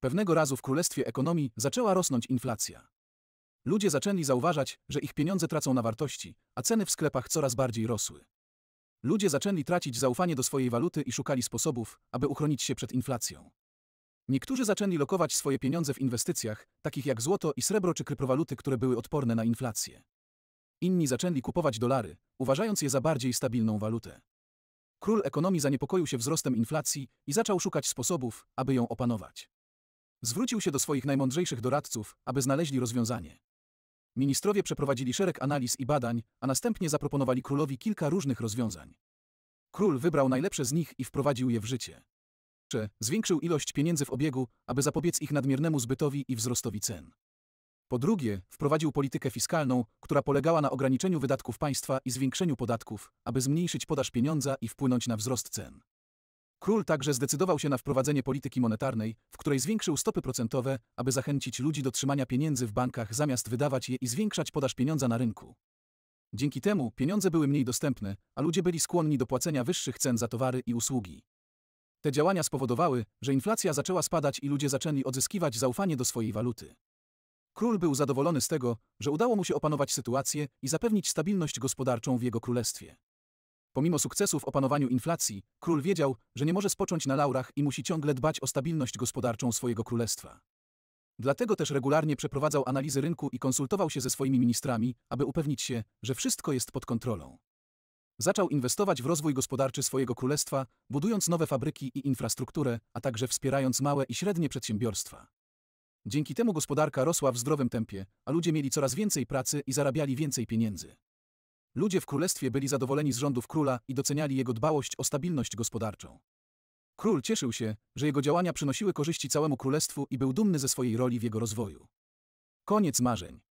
Pewnego razu w królestwie ekonomii zaczęła rosnąć inflacja. Ludzie zaczęli zauważać, że ich pieniądze tracą na wartości, a ceny w sklepach coraz bardziej rosły. Ludzie zaczęli tracić zaufanie do swojej waluty i szukali sposobów, aby uchronić się przed inflacją. Niektórzy zaczęli lokować swoje pieniądze w inwestycjach, takich jak złoto i srebro czy kryptowaluty, które były odporne na inflację. Inni zaczęli kupować dolary, uważając je za bardziej stabilną walutę. Król ekonomii zaniepokoił się wzrostem inflacji i zaczął szukać sposobów, aby ją opanować. Zwrócił się do swoich najmądrzejszych doradców, aby znaleźli rozwiązanie. Ministrowie przeprowadzili szereg analiz i badań, a następnie zaproponowali królowi kilka różnych rozwiązań. Król wybrał najlepsze z nich i wprowadził je w życie. Zwiększył ilość pieniędzy w obiegu, aby zapobiec ich nadmiernemu zbytowi i wzrostowi cen. Po drugie, wprowadził politykę fiskalną, która polegała na ograniczeniu wydatków państwa i zwiększeniu podatków, aby zmniejszyć podaż pieniądza i wpłynąć na wzrost cen. Król także zdecydował się na wprowadzenie polityki monetarnej, w której zwiększył stopy procentowe, aby zachęcić ludzi do trzymania pieniędzy w bankach zamiast wydawać je i zwiększać podaż pieniądza na rynku. Dzięki temu pieniądze były mniej dostępne, a ludzie byli skłonni do płacenia wyższych cen za towary i usługi. Te działania spowodowały, że inflacja zaczęła spadać i ludzie zaczęli odzyskiwać zaufanie do swojej waluty. Król był zadowolony z tego, że udało mu się opanować sytuację i zapewnić stabilność gospodarczą w jego królestwie. Pomimo sukcesów w opanowaniu inflacji, król wiedział, że nie może spocząć na laurach i musi ciągle dbać o stabilność gospodarczą swojego królestwa. Dlatego też regularnie przeprowadzał analizy rynku i konsultował się ze swoimi ministrami, aby upewnić się, że wszystko jest pod kontrolą. Zaczął inwestować w rozwój gospodarczy swojego królestwa, budując nowe fabryki i infrastrukturę, a także wspierając małe i średnie przedsiębiorstwa. Dzięki temu gospodarka rosła w zdrowym tempie, a ludzie mieli coraz więcej pracy i zarabiali więcej pieniędzy. Ludzie w królestwie byli zadowoleni z rządów króla i doceniali jego dbałość o stabilność gospodarczą. Król cieszył się, że jego działania przynosiły korzyści całemu królestwu i był dumny ze swojej roli w jego rozwoju. Koniec marzeń.